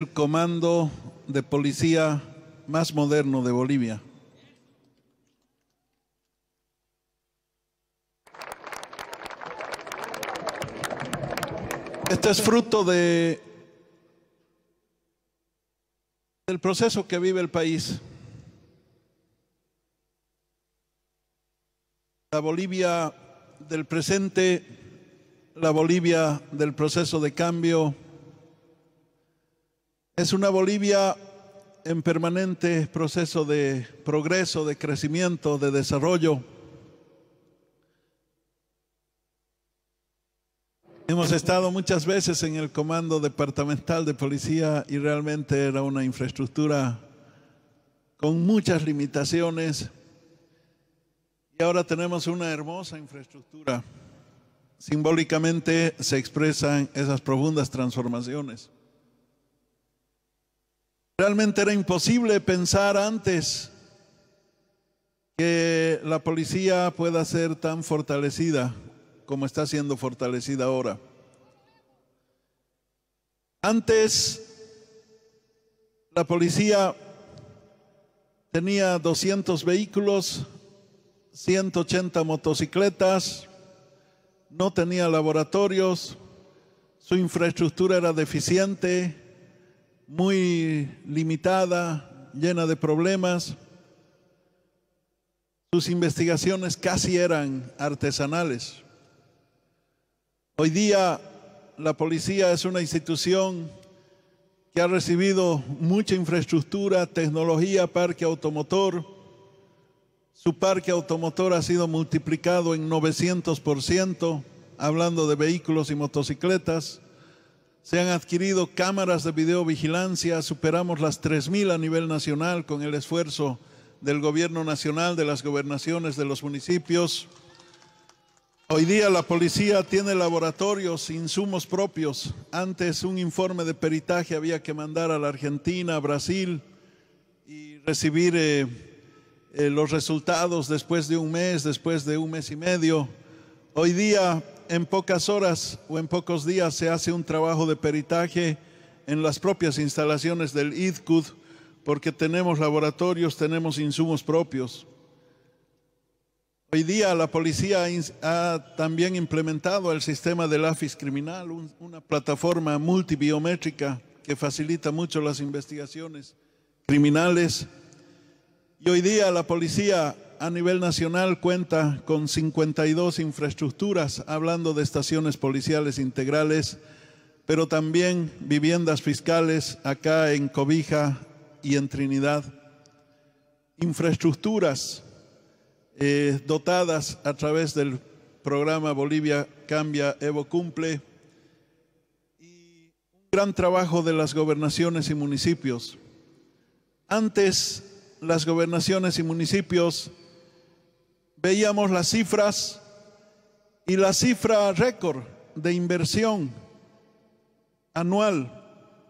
el comando de policía más moderno de Bolivia. Este es fruto del proceso que vive el país. La Bolivia del presente, la Bolivia del proceso de cambio es una Bolivia en permanente proceso de progreso, de crecimiento, de desarrollo. Hemos estado muchas veces en el comando departamental de policía y realmente era una infraestructura con muchas limitaciones. Y ahora tenemos una hermosa infraestructura. Simbólicamente se expresan esas profundas transformaciones. Realmente era imposible pensar antes que la policía pueda ser tan fortalecida como está siendo fortalecida ahora. Antes la policía tenía 200 vehículos, 180 motocicletas, no tenía laboratorios, su infraestructura era deficiente, muy limitada, llena de problemas. Sus investigaciones casi eran artesanales. Hoy día la policía es una institución que ha recibido mucha infraestructura, tecnología, parque automotor. Su parque automotor ha sido multiplicado en 900%, hablando de vehículos y motocicletas. Se han adquirido cámaras de videovigilancia, superamos las 3.000 a nivel nacional con el esfuerzo del gobierno nacional, de las gobernaciones, de los municipios. Hoy día la policía tiene laboratorios, insumos propios. Antes un informe de peritaje había que mandar a la Argentina, a Brasil y recibir eh, eh, los resultados después de un mes, después de un mes y medio. Hoy día en pocas horas o en pocos días se hace un trabajo de peritaje en las propias instalaciones del IDCUD, porque tenemos laboratorios, tenemos insumos propios. Hoy día la policía ha también implementado el sistema del AFIS criminal, una plataforma multibiométrica que facilita mucho las investigaciones criminales. Y hoy día la policía a nivel nacional cuenta con 52 infraestructuras, hablando de estaciones policiales integrales, pero también viviendas fiscales acá en Cobija y en Trinidad. Infraestructuras eh, dotadas a través del programa Bolivia Cambia, Evo Cumple. Y un gran trabajo de las gobernaciones y municipios. Antes, las gobernaciones y municipios veíamos las cifras y la cifra récord de inversión anual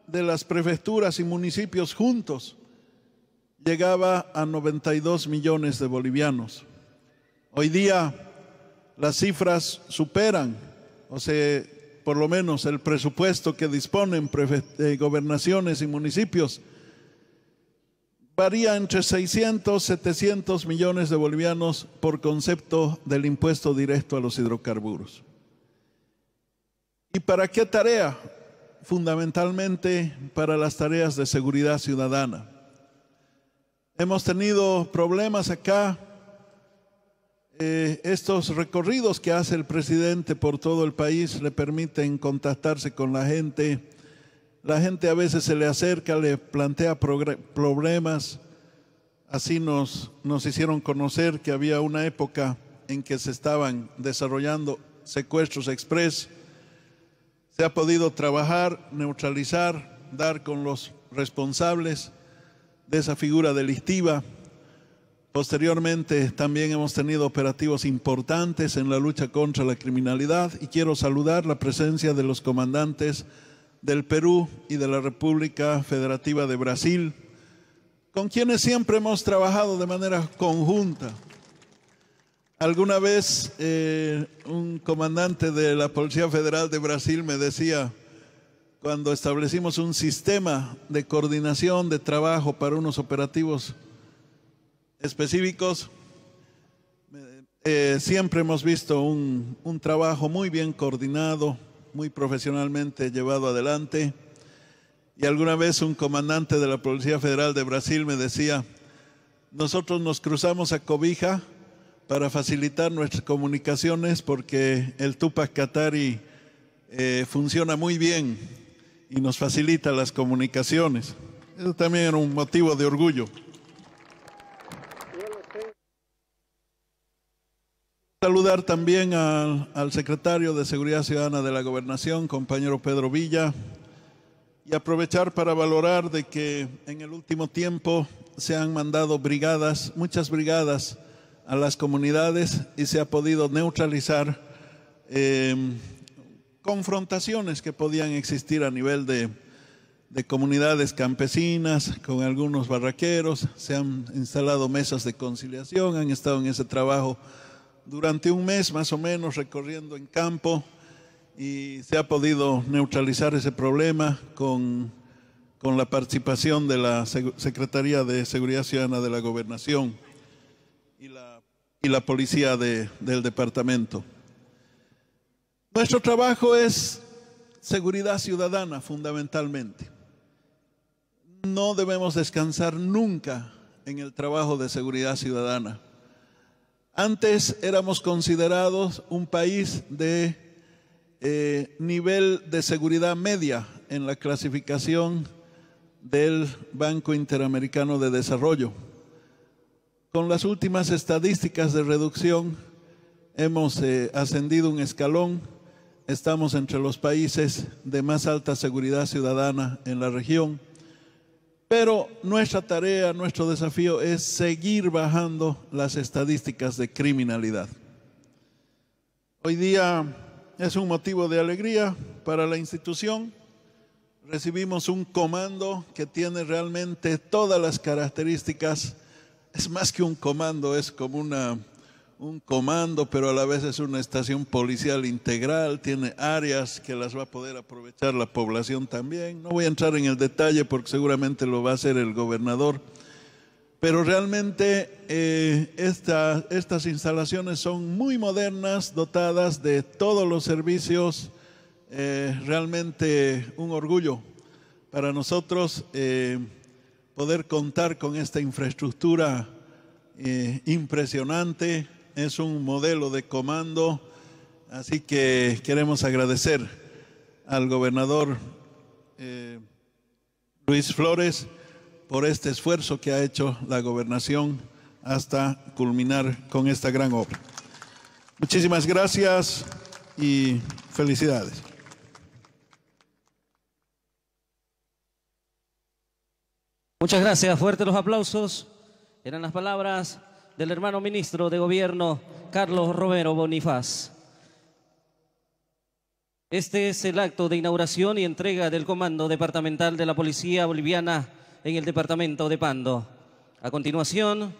de las prefecturas y municipios juntos llegaba a 92 millones de bolivianos. Hoy día las cifras superan, o sea, por lo menos el presupuesto que disponen eh, gobernaciones y municipios varía entre 600 700 millones de bolivianos por concepto del impuesto directo a los hidrocarburos. ¿Y para qué tarea? Fundamentalmente para las tareas de seguridad ciudadana. Hemos tenido problemas acá. Eh, estos recorridos que hace el presidente por todo el país le permiten contactarse con la gente, la gente a veces se le acerca, le plantea problemas. Así nos, nos hicieron conocer que había una época en que se estaban desarrollando secuestros express. Se ha podido trabajar, neutralizar, dar con los responsables de esa figura delictiva. Posteriormente también hemos tenido operativos importantes en la lucha contra la criminalidad y quiero saludar la presencia de los comandantes del Perú y de la República Federativa de Brasil, con quienes siempre hemos trabajado de manera conjunta. Alguna vez eh, un comandante de la Policía Federal de Brasil me decía, cuando establecimos un sistema de coordinación de trabajo para unos operativos específicos, eh, siempre hemos visto un, un trabajo muy bien coordinado, muy profesionalmente llevado adelante. Y alguna vez un comandante de la Policía Federal de Brasil me decía, nosotros nos cruzamos a cobija para facilitar nuestras comunicaciones porque el Tupac Katari eh, funciona muy bien y nos facilita las comunicaciones. Eso también era un motivo de orgullo. Saludar también al, secretario de Seguridad Ciudadana de la Gobernación, compañero Pedro Villa, y aprovechar para valorar de que en el último tiempo se han mandado brigadas, muchas brigadas a las comunidades y se ha podido neutralizar em, confrontaciones que podían existir a nivel de, de comunidades campesinas, con algunos barraqueros, se han instalado mesas de conciliación, han estado en ese trabajo durante un mes más o menos recorriendo en campo y se ha podido neutralizar ese problema con, la participación de la Secretaría de Seguridad Ciudadana de la Gobernación y la, Policía del Departamento. Nuestro trabajo es seguridad ciudadana fundamentalmente. No debemos descansar nunca en el trabajo de seguridad ciudadana. Antes éramos considerados un país de eh, nivel de seguridad media en la clasificación del Banco Interamericano de Desarrollo. Con las últimas estadísticas de reducción hemos eh, ascendido un escalón, estamos entre los países de más alta seguridad ciudadana en la región pero nuestra tarea, nuestro desafío es seguir bajando las estadísticas de criminalidad. Hoy día es un motivo de alegría para la institución. Recibimos un comando que tiene realmente todas las características. Es más que un comando, es como una un comando, pero a la vez es una estación policial integral, tiene áreas que las va a poder aprovechar la población también. No voy a entrar en el detalle porque seguramente lo va a hacer el gobernador, pero realmente eh, estas instalaciones son muy modernas, dotadas de todos los servicios, eh, realmente un orgullo para nosotros eh, poder contar con esta infraestructura impresionante es un modelo de comando, así que queremos agradecer al gobernador eh, Luis Flores por este esfuerzo que ha hecho la gobernación hasta culminar con esta gran obra. Muchísimas gracias y felicidades. Muchas gracias, fuertes los aplausos. Eran las palabras del hermano ministro de Gobierno, Carlos Romero Bonifaz. Este es el acto de inauguración y entrega del Comando Departamental de la Policía Boliviana en el Departamento de Pando. A continuación,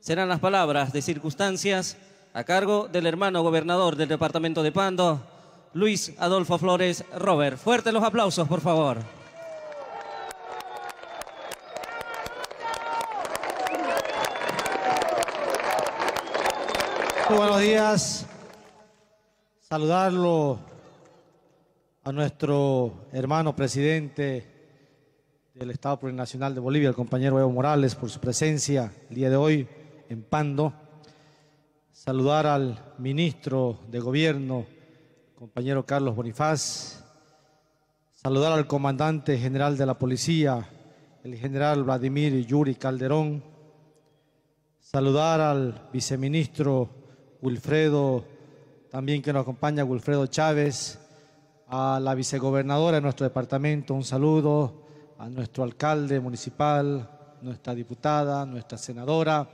serán las palabras de circunstancias a cargo del hermano gobernador del Departamento de Pando, Luis Adolfo Flores Robert. Fuerte los aplausos, por favor. Muy buenos días. Saludarlo a nuestro hermano presidente del Estado Plurinacional de Bolivia, el compañero Evo Morales, por su presencia el día de hoy en Pando. Saludar al ministro de Gobierno, compañero Carlos Bonifaz. Saludar al comandante general de la policía, el general Vladimir Yuri Calderón. Saludar al viceministro Wilfredo, también que nos acompaña Wilfredo Chávez, a la vicegobernadora de nuestro departamento, un saludo, a nuestro alcalde municipal, nuestra diputada, nuestra senadora,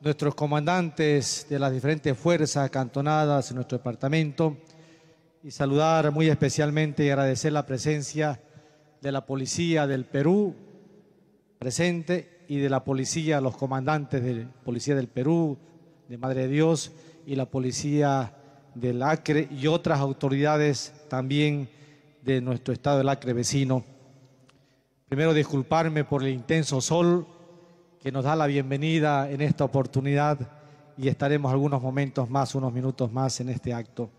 nuestros comandantes de las diferentes fuerzas acantonadas en nuestro departamento y saludar muy especialmente y agradecer la presencia de la Policía del Perú presente y de la Policía, los comandantes de Policía del Perú, de Madre de Dios, y la policía del Acre y otras autoridades también de nuestro estado del Acre vecino. Primero disculparme por el intenso sol que nos da la bienvenida en esta oportunidad y estaremos algunos momentos más, unos minutos más en este acto.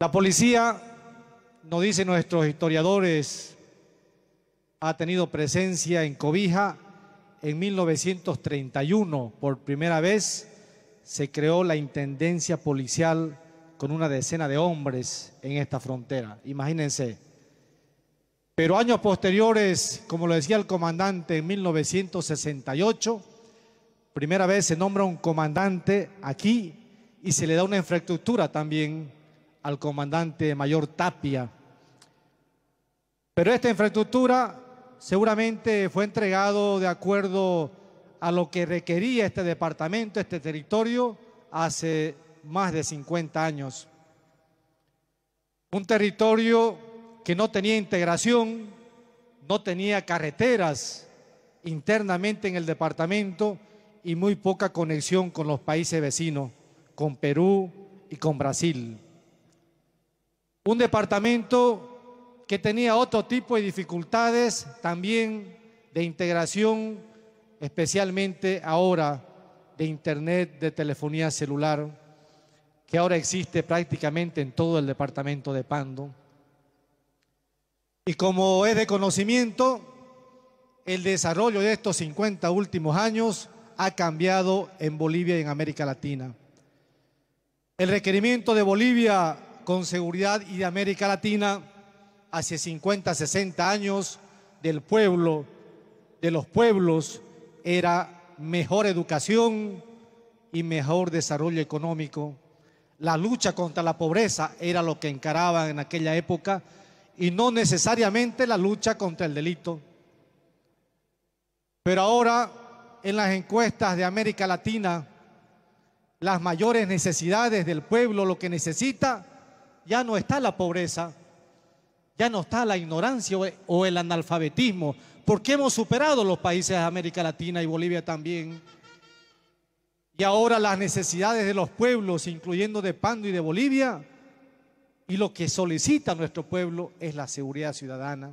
La policía, nos dicen nuestros historiadores, ha tenido presencia en Cobija en 1931 por primera vez se creó la Intendencia Policial con una decena de hombres en esta frontera, imagínense. Pero años posteriores, como lo decía el comandante, en 1968, primera vez se nombra un comandante aquí y se le da una infraestructura también al comandante mayor Tapia. Pero esta infraestructura seguramente fue entregado de acuerdo a lo que requería este departamento, este territorio, hace más de 50 años. Un territorio que no tenía integración, no tenía carreteras internamente en el departamento y muy poca conexión con los países vecinos, con Perú y con Brasil. Un departamento que tenía otro tipo de dificultades también de integración especialmente ahora de Internet, de telefonía celular, que ahora existe prácticamente en todo el departamento de Pando. Y como es de conocimiento, el desarrollo de estos 50 últimos años ha cambiado en Bolivia y en América Latina. El requerimiento de Bolivia con seguridad y de América Latina hace 50, 60 años del pueblo, de los pueblos, era mejor educación y mejor desarrollo económico. La lucha contra la pobreza era lo que encaraban en aquella época y no necesariamente la lucha contra el delito. Pero ahora en las encuestas de América Latina, las mayores necesidades del pueblo, lo que necesita, ya no está la pobreza, ya no está la ignorancia o el analfabetismo, porque hemos superado los países de América Latina y Bolivia también. Y ahora las necesidades de los pueblos, incluyendo de Pando y de Bolivia, y lo que solicita nuestro pueblo es la seguridad ciudadana.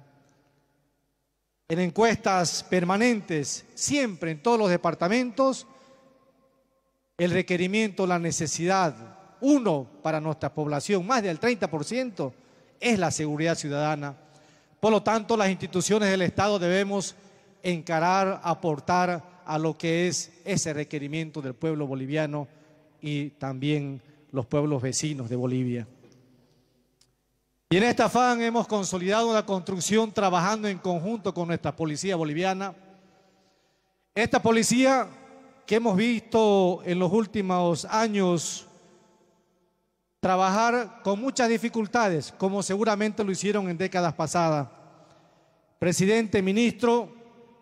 En encuestas permanentes, siempre en todos los departamentos, el requerimiento, la necesidad, uno para nuestra población, más del 30%, es la seguridad ciudadana. Por lo tanto, las instituciones del Estado debemos encarar, aportar a lo que es ese requerimiento del pueblo boliviano y también los pueblos vecinos de Bolivia. Y en esta afán hemos consolidado la construcción trabajando en conjunto con nuestra policía boliviana. Esta policía que hemos visto en los últimos años trabajar con muchas dificultades, como seguramente lo hicieron en décadas pasadas. Presidente, ministro,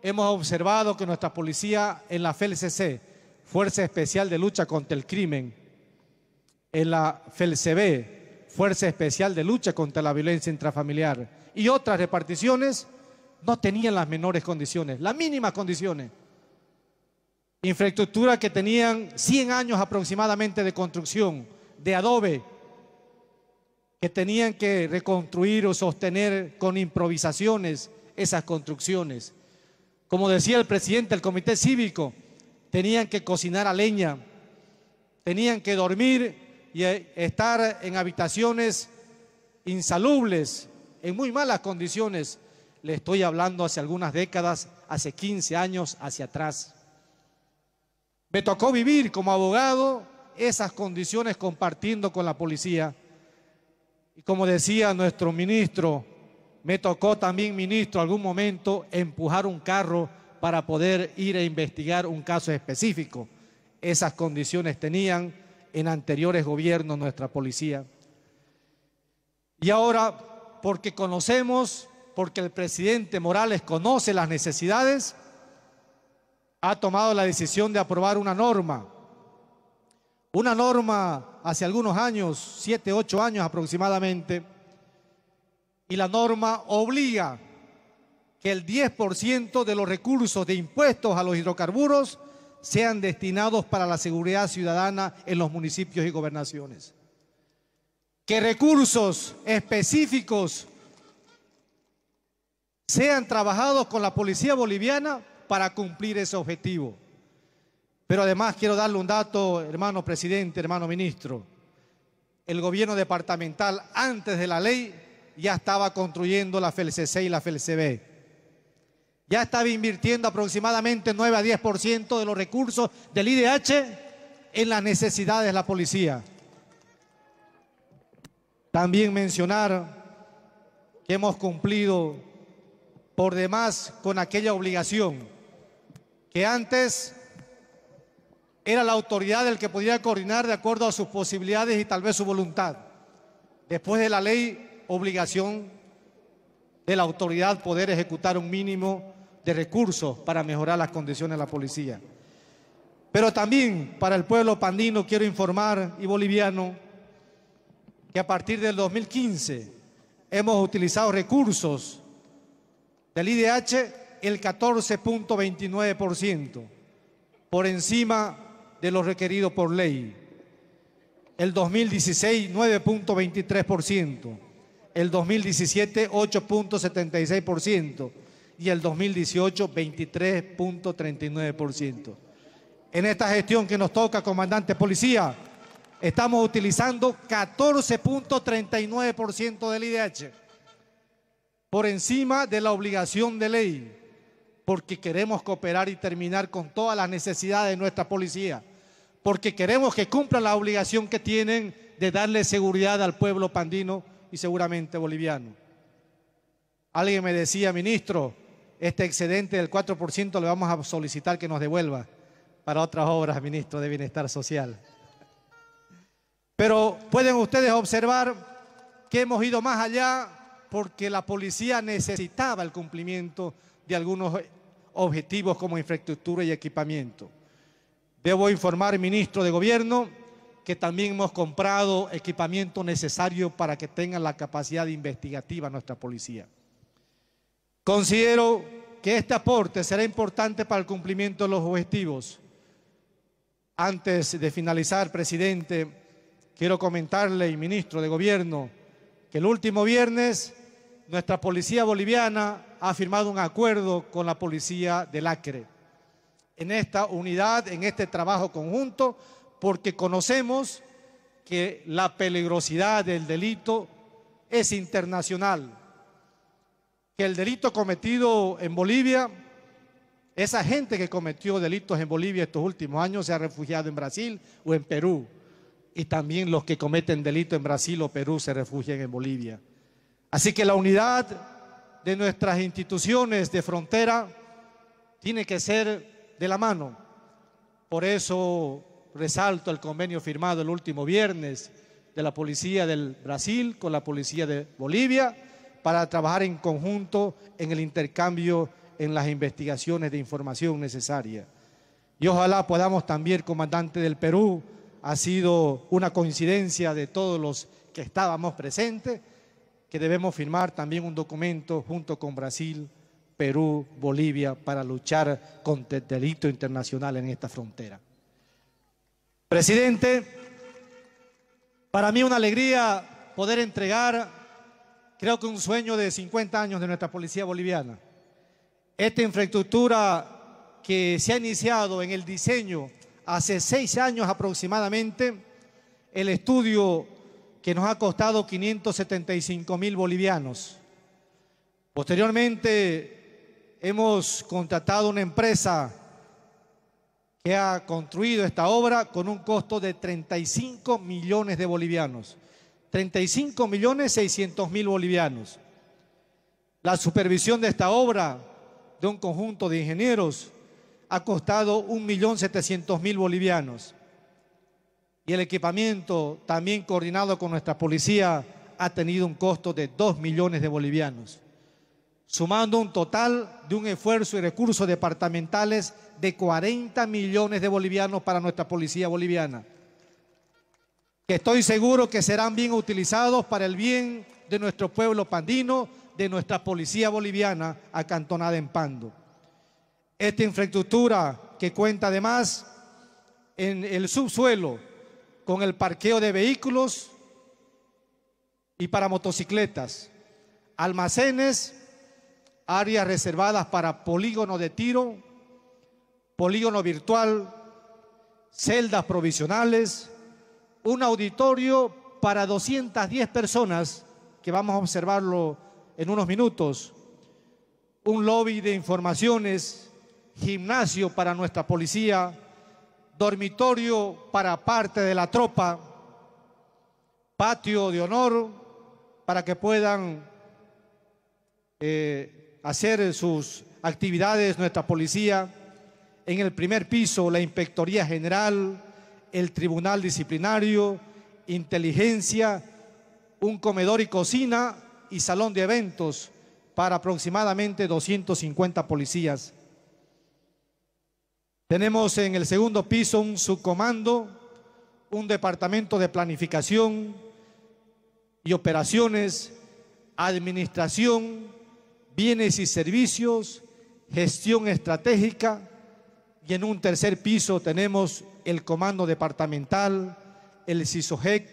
hemos observado que nuestra policía en la FELCC, Fuerza Especial de Lucha contra el Crimen, en la FELCB, Fuerza Especial de Lucha contra la Violencia Intrafamiliar, y otras reparticiones, no tenían las menores condiciones, las mínimas condiciones. Infraestructura que tenían 100 años aproximadamente de construcción, de adobe que tenían que reconstruir o sostener con improvisaciones esas construcciones. Como decía el presidente del comité cívico, tenían que cocinar a leña, tenían que dormir y eh, estar en habitaciones insalubles, en muy malas condiciones. Le estoy hablando hace algunas décadas, hace 15 años hacia atrás. Me tocó vivir como abogado esas condiciones compartiendo con la policía. Y como decía nuestro ministro, me tocó también, ministro, algún momento empujar un carro para poder ir a investigar un caso específico. Esas condiciones tenían en anteriores gobiernos nuestra policía. Y ahora, porque conocemos, porque el presidente Morales conoce las necesidades, ha tomado la decisión de aprobar una norma una norma hace algunos años, siete, ocho años aproximadamente, y la norma obliga que el 10% de los recursos de impuestos a los hidrocarburos sean destinados para la seguridad ciudadana en los municipios y gobernaciones. Que recursos específicos sean trabajados con la policía boliviana para cumplir ese objetivo pero además quiero darle un dato, hermano presidente, hermano ministro. El gobierno departamental, antes de la ley, ya estaba construyendo la FELCC y la FELCB. Ya estaba invirtiendo aproximadamente 9 a 10% de los recursos del IDH en las necesidades de la policía. También mencionar que hemos cumplido por demás con aquella obligación que antes era la autoridad el que podía coordinar de acuerdo a sus posibilidades y tal vez su voluntad. Después de la ley, obligación de la autoridad poder ejecutar un mínimo de recursos para mejorar las condiciones de la policía. Pero también para el pueblo pandino quiero informar y boliviano que a partir del 2015 hemos utilizado recursos del IDH el 14.29%, por encima de lo requerido por ley. El 2016, 9.23%. El 2017, 8.76%. Y el 2018, 23.39%. En esta gestión que nos toca, comandante policía, estamos utilizando 14.39% del IDH, por encima de la obligación de ley, porque queremos cooperar y terminar con todas las necesidades de nuestra policía porque queremos que cumplan la obligación que tienen de darle seguridad al pueblo pandino y seguramente boliviano. Alguien me decía, ministro, este excedente del 4% le vamos a solicitar que nos devuelva para otras obras, ministro de Bienestar Social. Pero pueden ustedes observar que hemos ido más allá porque la policía necesitaba el cumplimiento de algunos objetivos como infraestructura y equipamiento. Debo informar, ministro de Gobierno, que también hemos comprado equipamiento necesario para que tenga la capacidad investigativa nuestra policía. Considero que este aporte será importante para el cumplimiento de los objetivos. Antes de finalizar, presidente, quiero comentarle, ministro de Gobierno, que el último viernes nuestra policía boliviana ha firmado un acuerdo con la policía del Acre en esta unidad, en este trabajo conjunto, porque conocemos que la peligrosidad del delito es internacional, que el delito cometido en Bolivia, esa gente que cometió delitos en Bolivia estos últimos años se ha refugiado en Brasil o en Perú, y también los que cometen delito en Brasil o Perú se refugian en Bolivia. Así que la unidad de nuestras instituciones de frontera tiene que ser de la mano. Por eso resalto el convenio firmado el último viernes de la policía del Brasil con la policía de Bolivia para trabajar en conjunto en el intercambio en las investigaciones de información necesaria. Y ojalá podamos también, comandante del Perú, ha sido una coincidencia de todos los que estábamos presentes, que debemos firmar también un documento junto con Brasil Perú, Bolivia, para luchar contra el delito internacional en esta frontera. Presidente, para mí una alegría poder entregar, creo que un sueño de 50 años de nuestra policía boliviana. Esta infraestructura que se ha iniciado en el diseño hace seis años aproximadamente, el estudio que nos ha costado 575 mil bolivianos. Posteriormente, hemos contratado una empresa que ha construido esta obra con un costo de 35 millones de bolivianos. 35 millones 600 mil bolivianos. La supervisión de esta obra de un conjunto de ingenieros ha costado millón mil bolivianos. Y el equipamiento, también coordinado con nuestra policía, ha tenido un costo de 2 millones de bolivianos sumando un total de un esfuerzo y recursos departamentales de 40 millones de bolivianos para nuestra policía boliviana, que estoy seguro que serán bien utilizados para el bien de nuestro pueblo pandino, de nuestra policía boliviana acantonada en Pando. Esta infraestructura que cuenta además en el subsuelo con el parqueo de vehículos y para motocicletas, almacenes áreas reservadas para polígono de tiro, polígono virtual, celdas provisionales, un auditorio para 210 personas, que vamos a observarlo en unos minutos, un lobby de informaciones, gimnasio para nuestra policía, dormitorio para parte de la tropa, patio de honor para que puedan eh, hacer sus actividades nuestra policía en el primer piso, la Inspectoría General, el Tribunal Disciplinario, Inteligencia, un comedor y cocina y salón de eventos para aproximadamente 250 policías. Tenemos en el segundo piso un subcomando, un departamento de planificación y operaciones, administración, bienes y servicios, gestión estratégica y en un tercer piso tenemos el comando departamental, el CISOGEC,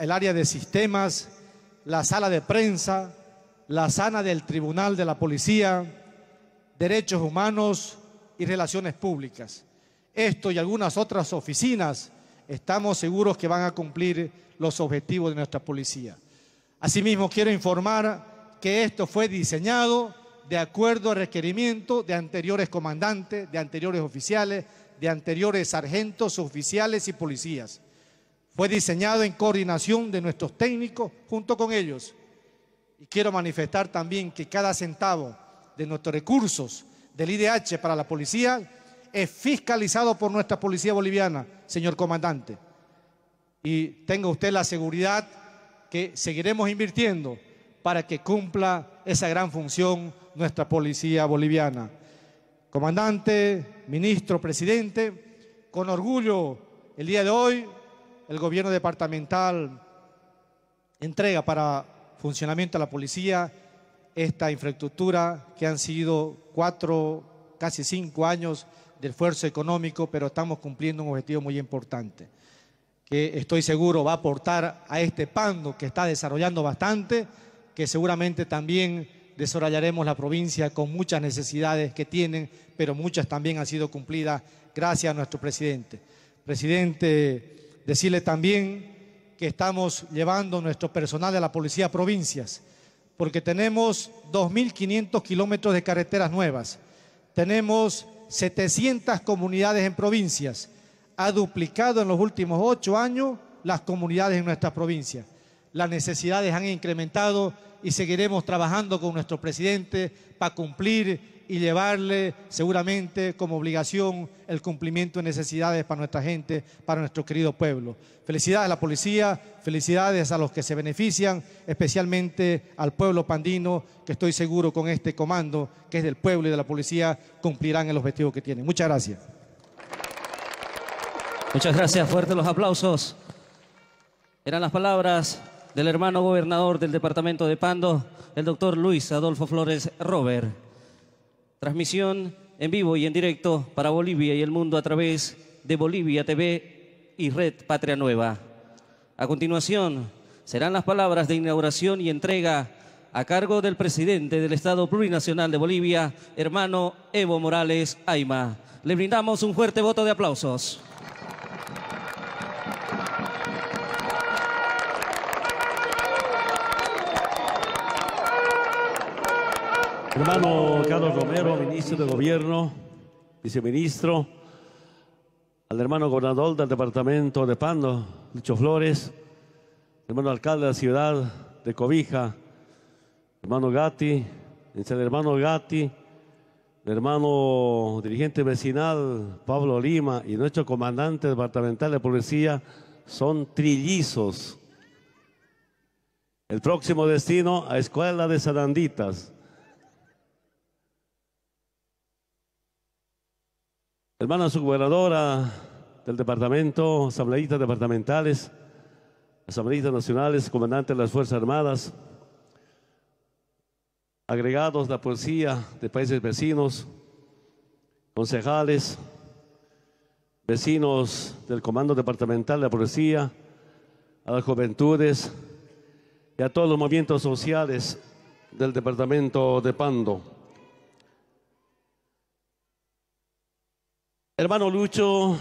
el área de sistemas, la sala de prensa, la sala del Tribunal de la Policía, Derechos Humanos y Relaciones Públicas. Esto y algunas otras oficinas estamos seguros que van a cumplir los objetivos de nuestra policía. Asimismo, quiero informar que esto fue diseñado de acuerdo a requerimiento de anteriores comandantes, de anteriores oficiales, de anteriores sargentos, oficiales y policías. Fue diseñado en coordinación de nuestros técnicos junto con ellos. Y quiero manifestar también que cada centavo de nuestros recursos del IDH para la policía es fiscalizado por nuestra policía boliviana, señor comandante. Y tenga usted la seguridad que seguiremos invirtiendo para que cumpla esa gran función nuestra policía boliviana. Comandante, ministro, presidente, con orgullo, el día de hoy el gobierno departamental entrega para funcionamiento a la policía esta infraestructura que han sido cuatro, casi cinco años de esfuerzo económico, pero estamos cumpliendo un objetivo muy importante, que estoy seguro va a aportar a este pando que está desarrollando bastante que seguramente también desarrollaremos la provincia con muchas necesidades que tienen, pero muchas también han sido cumplidas gracias a nuestro presidente. Presidente, decirle también que estamos llevando nuestro personal de la policía a provincias, porque tenemos 2.500 kilómetros de carreteras nuevas, tenemos 700 comunidades en provincias, ha duplicado en los últimos ocho años las comunidades en nuestras provincias las necesidades han incrementado y seguiremos trabajando con nuestro presidente para cumplir y llevarle seguramente como obligación el cumplimiento de necesidades para nuestra gente, para nuestro querido pueblo. Felicidades a la policía, felicidades a los que se benefician, especialmente al pueblo pandino, que estoy seguro con este comando, que es del pueblo y de la policía, cumplirán el objetivo que tienen. Muchas gracias. Muchas gracias, fuertes los aplausos. Eran las palabras del hermano gobernador del departamento de Pando, el doctor Luis Adolfo Flores Robert. Transmisión en vivo y en directo para Bolivia y el mundo a través de Bolivia TV y Red Patria Nueva. A continuación serán las palabras de inauguración y entrega a cargo del presidente del Estado Plurinacional de Bolivia, hermano Evo Morales Aima. Le brindamos un fuerte voto de aplausos. Hermano Carlos Romero, ministro de Gobierno, viceministro, al hermano gobernador del departamento de Pando, Lucho Flores, hermano alcalde de la ciudad de Cobija, hermano Gatti, el hermano Gatti, el hermano dirigente vecinal Pablo Lima y nuestro comandante departamental de policía son trillizos. El próximo destino a Escuela de Sananditas. hermana subgobernadora del departamento, asambleístas departamentales, asambleístas nacionales, comandantes de las Fuerzas Armadas, agregados de la policía de países vecinos, concejales, vecinos del Comando Departamental de la Policía, a las juventudes y a todos los movimientos sociales del Departamento de Pando. Hermano Lucho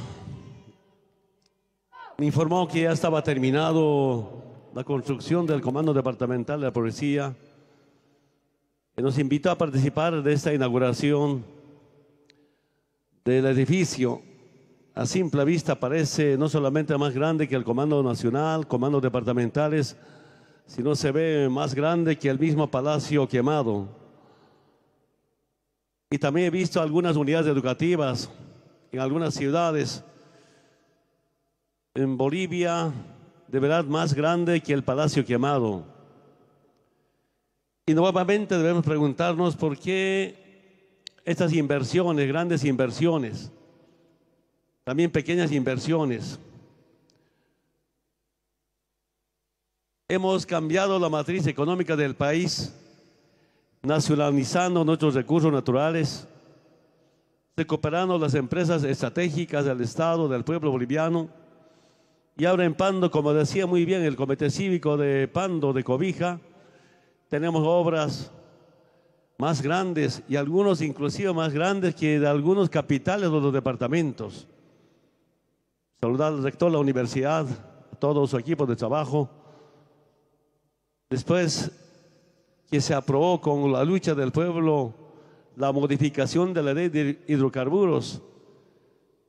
me informó que ya estaba terminado la construcción del Comando Departamental de la Policía, y nos invitó a participar de esta inauguración del edificio. A simple vista parece no solamente más grande que el Comando Nacional, Comandos Departamentales, sino se ve más grande que el mismo Palacio Quemado. Y también he visto algunas unidades educativas en algunas ciudades en Bolivia, de verdad más grande que el Palacio Quemado. Y nuevamente debemos preguntarnos por qué estas inversiones, grandes inversiones, también pequeñas inversiones, hemos cambiado la matriz económica del país, nacionalizando nuestros recursos naturales, recuperando las empresas estratégicas del Estado, del pueblo boliviano. Y ahora en Pando, como decía muy bien el Comité Cívico de Pando, de Cobija, tenemos obras más grandes y algunos inclusive más grandes que de algunos capitales de los departamentos. Saludar al rector de la universidad, a todo su equipo de trabajo. Después que se aprobó con la lucha del pueblo la modificación de la ley de hidrocarburos,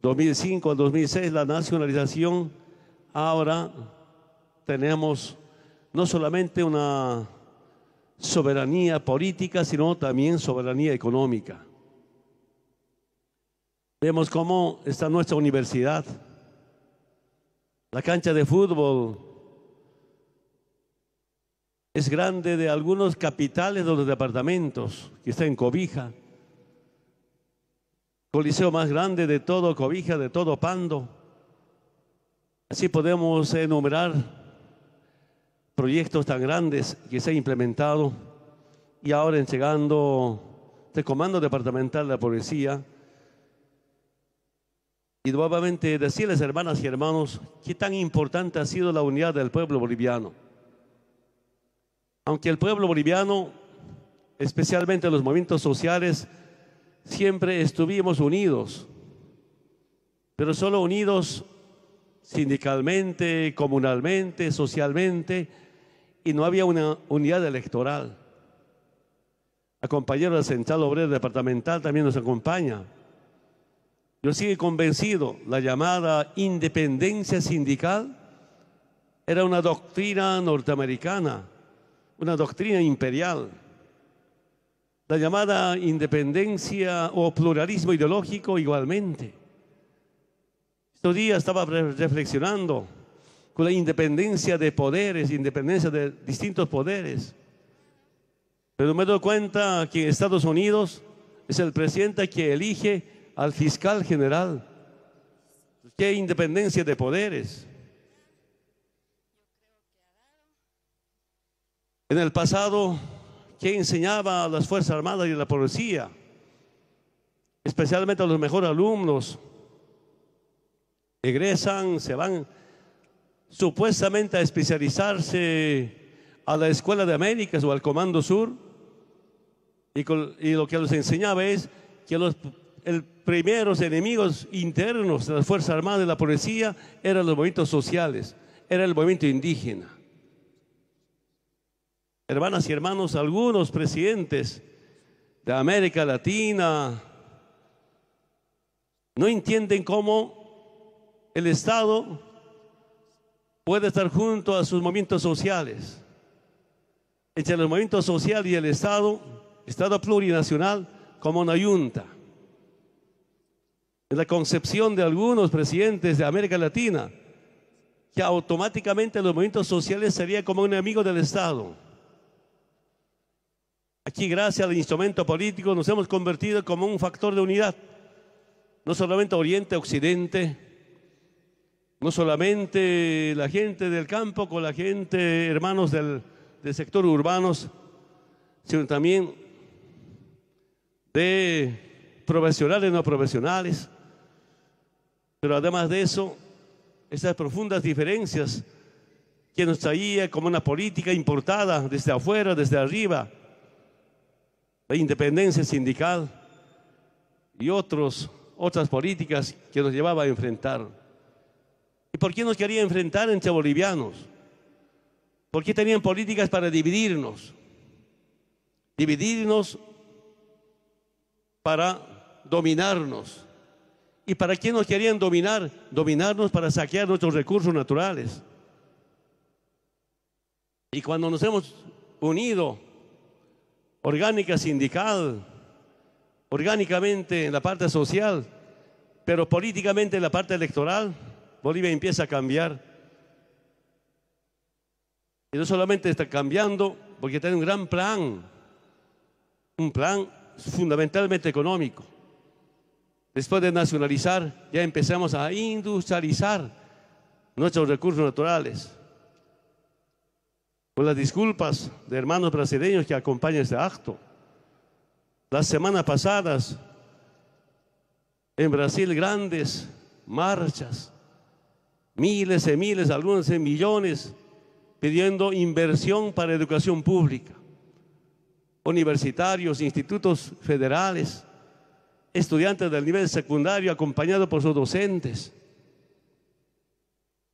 2005 al 2006, la nacionalización, ahora tenemos no solamente una soberanía política, sino también soberanía económica. Vemos cómo está nuestra universidad, la cancha de fútbol es grande de algunos capitales de los departamentos, que está en Cobija. Coliseo más grande de todo Cobija, de todo Pando. Así podemos enumerar proyectos tan grandes que se han implementado y ahora entregando este Comando Departamental de la Policía. Y nuevamente decirles, hermanas y hermanos, qué tan importante ha sido la unidad del pueblo boliviano aunque el pueblo boliviano, especialmente los movimientos sociales, siempre estuvimos unidos, pero solo unidos sindicalmente, comunalmente, socialmente, y no había una unidad electoral. La compañera Central Obrero Departamental también nos acompaña. Yo sigo convencido, la llamada independencia sindical era una doctrina norteamericana una doctrina imperial. La llamada independencia o pluralismo ideológico igualmente. Estos días estaba reflexionando con la independencia de poderes, independencia de distintos poderes. Pero me doy cuenta que en Estados Unidos es el presidente que elige al fiscal general. ¿Qué independencia de poderes? En el pasado, ¿qué enseñaba a las Fuerzas Armadas y a la policía? Especialmente a los mejores alumnos. Egresan, se van supuestamente a especializarse a la Escuela de Américas o al Comando Sur. Y, lo que les enseñaba es que los primeros enemigos internos de las Fuerzas Armadas y la policía eran los movimientos sociales, era el movimiento indígena hermanas y hermanos, algunos presidentes de América Latina no entienden cómo el Estado puede estar junto a sus movimientos sociales. Entre los movimientos sociales y el Estado, Estado plurinacional, como una yunta. Es la concepción de algunos presidentes de América Latina, que automáticamente los movimientos sociales serían como un enemigo del Estado. Aquí, gracias al instrumento político, nos hemos convertido como un factor de unidad. No solamente Oriente-Occidente, no solamente la gente del campo con la gente, hermanos del, sector urbanos, sino también de profesionales no profesionales. Pero además de eso, esas profundas diferencias que nos traía como una política importada desde afuera, desde arriba, la independencia sindical y otras políticas que nos llevaba a enfrentar. ¿Y por qué nos quería enfrentar entre bolivianos? ¿Por qué tenían políticas para dividirnos? Dividirnos para dominarnos. ¿Y para qué nos querían dominar? Dominarnos para saquear nuestros recursos naturales. Y cuando nos hemos unido orgánica sindical, orgánicamente en la parte social, pero políticamente en la parte electoral, Bolivia empieza a cambiar. Y no solamente está cambiando, porque tiene un gran plan, un plan fundamentalmente económico. Después de nacionalizar, ya empezamos a industrializar nuestros recursos naturales. Con pues las disculpas de hermanos brasileños que acompañan este acto. Las semanas pasadas, en Brasil, grandes marchas, miles y miles, algunos en millones, pidiendo inversión para educación pública. Universitarios, institutos federales, estudiantes del nivel secundario acompañados por sus docentes.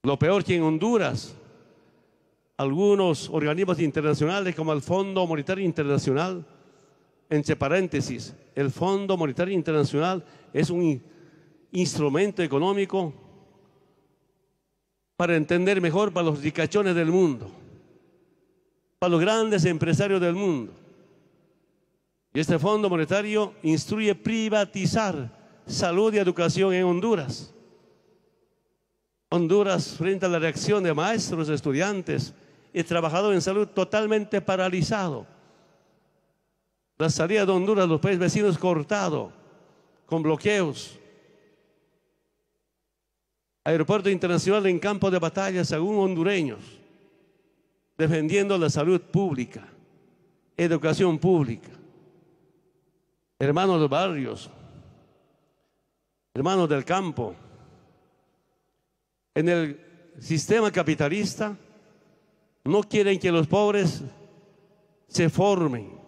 Lo peor que en Honduras, algunos organismos internacionales como el Fondo Monetario Internacional, entre paréntesis, el Fondo Monetario Internacional es un instrumento económico para entender mejor para los ricachones del mundo, para los grandes empresarios del mundo. Y este Fondo Monetario instruye privatizar salud y educación en Honduras. Honduras, frente a la reacción de maestros, estudiantes, el trabajador en salud totalmente paralizado. La salida de Honduras, los países vecinos cortado, con bloqueos. Aeropuerto internacional en campo de batalla, según hondureños, defendiendo la salud pública, educación pública. Hermanos de barrios, hermanos del campo, en el sistema capitalista no quieren que los pobres se formen.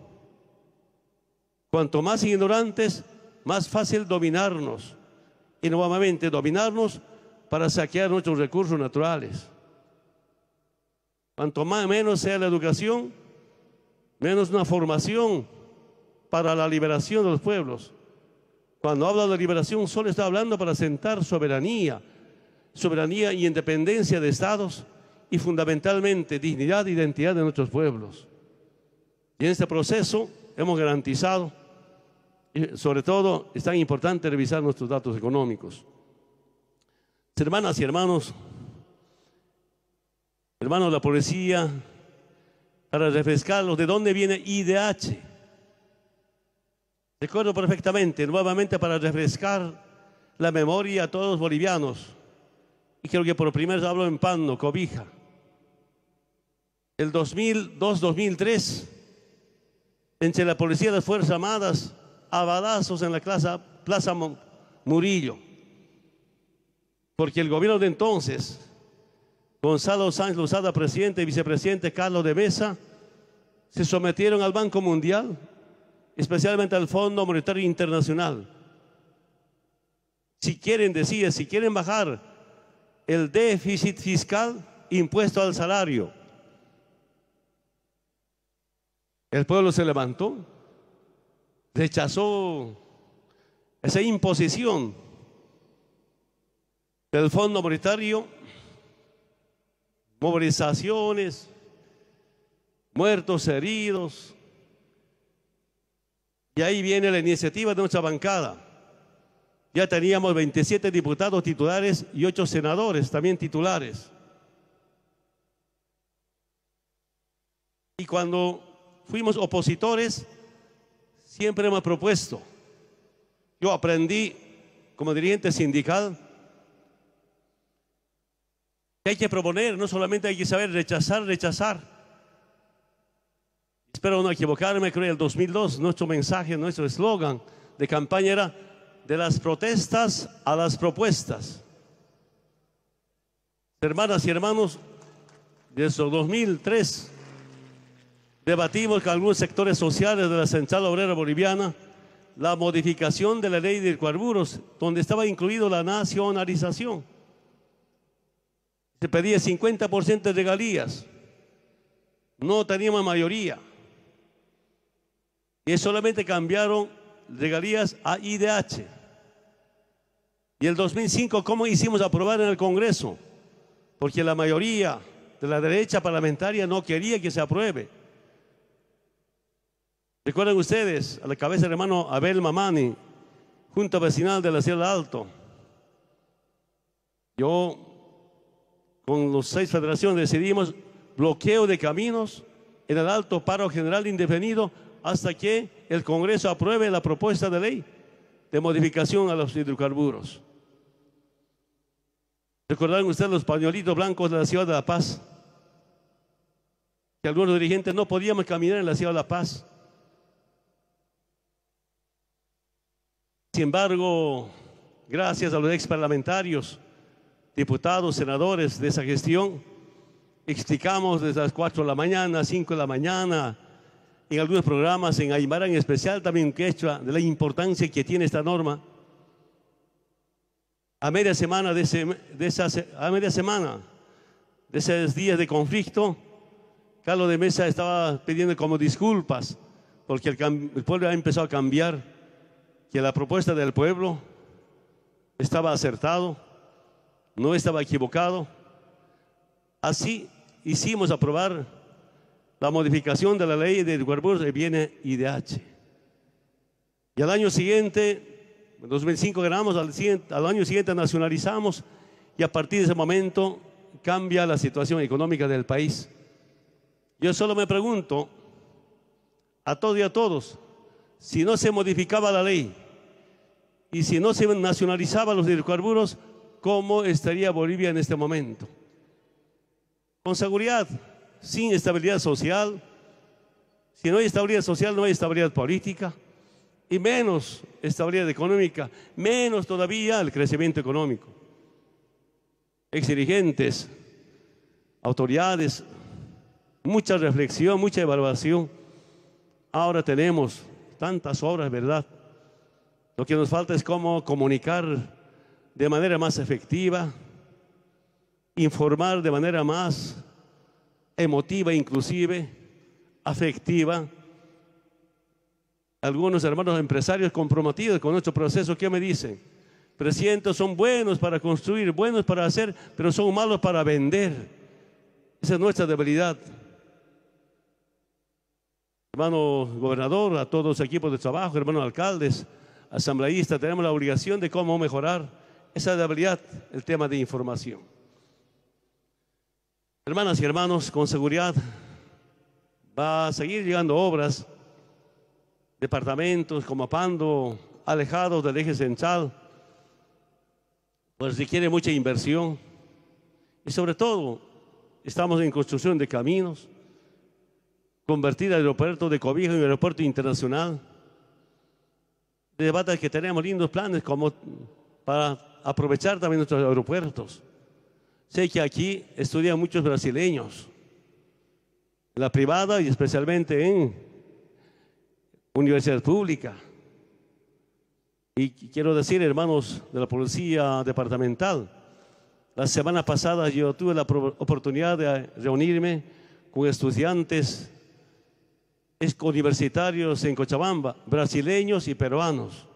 Cuanto más ignorantes, más fácil dominarnos. Y nuevamente dominarnos para saquear nuestros recursos naturales. Cuanto más menos sea la educación, menos una formación para la liberación de los pueblos. Cuando habla de liberación, solo está hablando para sentar soberanía, soberanía y independencia de estados y fundamentalmente dignidad e identidad de nuestros pueblos. Y en este proceso hemos garantizado, sobre todo es tan importante revisar nuestros datos económicos. Hermanas y hermanos, hermanos de la policía, para refrescarlos, ¿de dónde viene IDH? Recuerdo perfectamente, nuevamente para refrescar la memoria a todos los bolivianos, y creo que por primera vez hablo en pano, cobija el 2002-2003, entre la policía de las Fuerzas Armadas, a balazos en la plaza, plaza Murillo. Porque el gobierno de entonces, Gonzalo Sánchez Lozada, presidente y vicepresidente Carlos de Mesa, se sometieron al Banco Mundial, especialmente al Fondo Monetario Internacional. Si quieren, decir, si quieren bajar el déficit fiscal impuesto al salario, El pueblo se levantó, rechazó esa imposición del Fondo Monetario, movilizaciones, muertos, heridos. Y ahí viene la iniciativa de nuestra bancada. Ya teníamos 27 diputados titulares y 8 senadores también titulares. Y cuando fuimos opositores, siempre hemos propuesto. Yo aprendí como dirigente sindical que hay que proponer, no solamente hay que saber rechazar, rechazar. Espero no equivocarme, creo que el 2002 nuestro mensaje, nuestro eslogan de campaña era de las protestas a las propuestas. Hermanas y hermanos, desde 2003 Debatimos con algunos sectores sociales de la Central Obrera Boliviana la modificación de la ley de carburos, donde estaba incluido la nacionalización. Se pedía 50% de regalías. No teníamos mayoría. Y solamente cambiaron regalías a IDH. Y el 2005, ¿cómo hicimos aprobar en el Congreso? Porque la mayoría de la derecha parlamentaria no quería que se apruebe. Recuerden ustedes a la cabeza del hermano Abel Mamani, junta vecinal de la Sierra Alto. Yo, con los seis federaciones, decidimos bloqueo de caminos en el alto paro general indefinido hasta que el Congreso apruebe la propuesta de ley de modificación a los hidrocarburos. Recordarán ustedes los pañuelitos blancos de la ciudad de La Paz, que algunos dirigentes no podíamos caminar en la ciudad de La Paz Sin embargo, gracias a los ex parlamentarios, diputados, senadores de esa gestión, explicamos desde las 4 de la mañana, 5 de la mañana, en algunos programas, en Aymara en especial, también que de la importancia que tiene esta norma. A media semana de, de esas, a media semana de esos días de conflicto, Carlos de Mesa estaba pidiendo como disculpas porque el, el pueblo ha empezado a cambiar la propuesta del pueblo estaba acertado, no estaba equivocado. Así hicimos aprobar la modificación de la ley de hidrocarburos de bienes IDH. Y al año siguiente, en 2005 ganamos, al, al año siguiente nacionalizamos y a partir de ese momento cambia la situación económica del país. Yo solo me pregunto a todos y a todos, si no se modificaba la ley, y si no se nacionalizaban los hidrocarburos, ¿cómo estaría Bolivia en este momento? Con seguridad, sin estabilidad social, si no hay estabilidad social no hay estabilidad política y menos estabilidad económica, menos todavía el crecimiento económico. Exigentes, autoridades, mucha reflexión, mucha evaluación. Ahora tenemos tantas obras, ¿verdad? Lo que nos falta es cómo comunicar de manera más efectiva, informar de manera más emotiva, inclusive, afectiva. Algunos hermanos empresarios comprometidos con nuestro proceso, ¿qué me dicen? Presiento son buenos para construir, buenos para hacer, pero son malos para vender. Esa es nuestra debilidad. Hermano gobernador, a todos los equipos de trabajo, hermanos alcaldes, asambleísta, tenemos la obligación de cómo mejorar esa debilidad, el tema de información. Hermanas y hermanos, con seguridad va a seguir llegando obras, departamentos como Pando, alejados del eje central, pues requiere mucha inversión y sobre todo estamos en construcción de caminos, convertir el aeropuerto de Cobijo en aeropuerto internacional debate que tenemos lindos planes como para aprovechar también nuestros aeropuertos. Sé que aquí estudian muchos brasileños, en la privada y especialmente en universidad pública. Y quiero decir, hermanos de la policía departamental, la semana pasada yo tuve la oportunidad de reunirme con estudiantes universitarios en Cochabamba, brasileños y peruanos,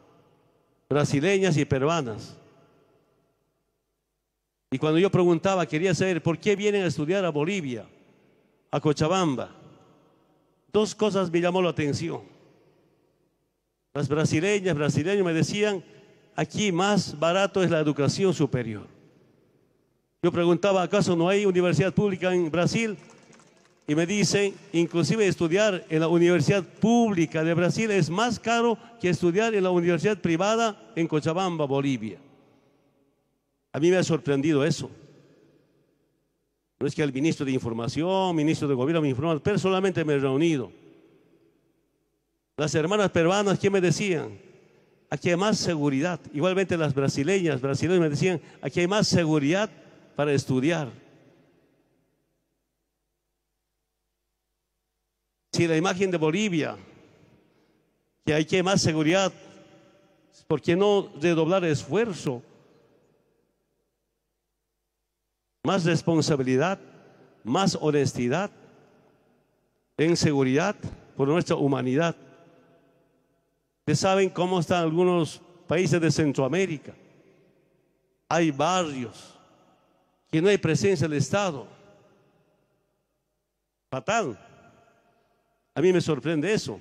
brasileñas y peruanas. Y cuando yo preguntaba, quería saber, ¿por qué vienen a estudiar a Bolivia, a Cochabamba? Dos cosas me llamó la atención. Las brasileñas, brasileños me decían, aquí más barato es la educación superior. Yo preguntaba, ¿acaso no hay universidad pública en Brasil? y me dicen, inclusive estudiar en la universidad pública de Brasil es más caro que estudiar en la universidad privada en Cochabamba, Bolivia. A mí me ha sorprendido eso. No es que el ministro de Información, ministro de Gobierno me pero personalmente me he reunido. Las hermanas peruanas, ¿qué me decían? Aquí hay más seguridad. Igualmente las brasileñas, brasileños me decían, aquí hay más seguridad para estudiar. Si la imagen de Bolivia, que hay que más seguridad, ¿por qué no redoblar esfuerzo? Más responsabilidad, más honestidad en seguridad por nuestra humanidad. Ustedes saben cómo están algunos países de Centroamérica. Hay barrios que no hay presencia del Estado. Fatal. A mí me sorprende eso.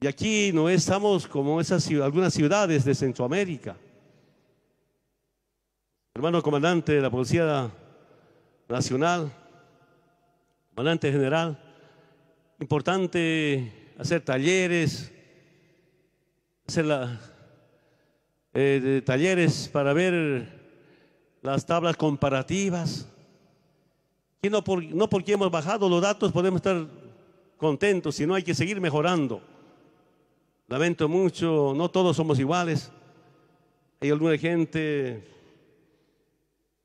Y aquí no estamos como esas, algunas ciudades de Centroamérica. Hermano comandante de la Policía Nacional, comandante general, importante hacer talleres, hacer eh, talleres para ver las tablas comparativas y no, porque hemos bajado los datos podemos estar contentos, sino hay que seguir mejorando. Lamento mucho, no todos somos iguales. Hay alguna gente,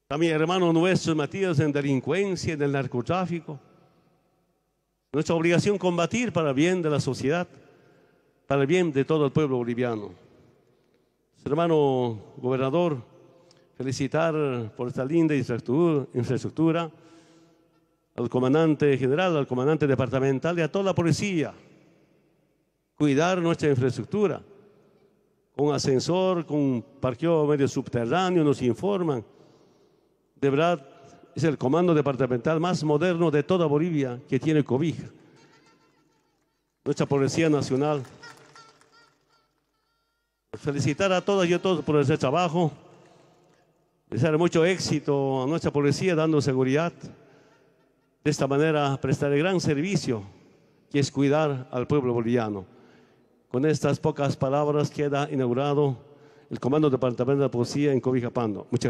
también hermano nuestro, Matías, en delincuencia, en el narcotráfico. Nuestra obligación combatir para el bien de la sociedad, para el bien de todo el pueblo boliviano. Hermano gobernador, felicitar por esta linda infraestructura al comandante general, al comandante departamental y a toda la policía. Cuidar nuestra infraestructura. Con ascensor, con parqueo medio subterráneo, nos informan. De verdad, es el comando departamental más moderno de toda Bolivia que tiene cobija. Nuestra Policía Nacional. Felicitar a todas y a todos por ese trabajo. Desear mucho éxito a nuestra policía dando seguridad. De esta manera prestaré gran servicio, que es cuidar al pueblo boliviano. Con estas pocas palabras queda inaugurado el Comando Departamental de Policía en Pando. Muchas gracias.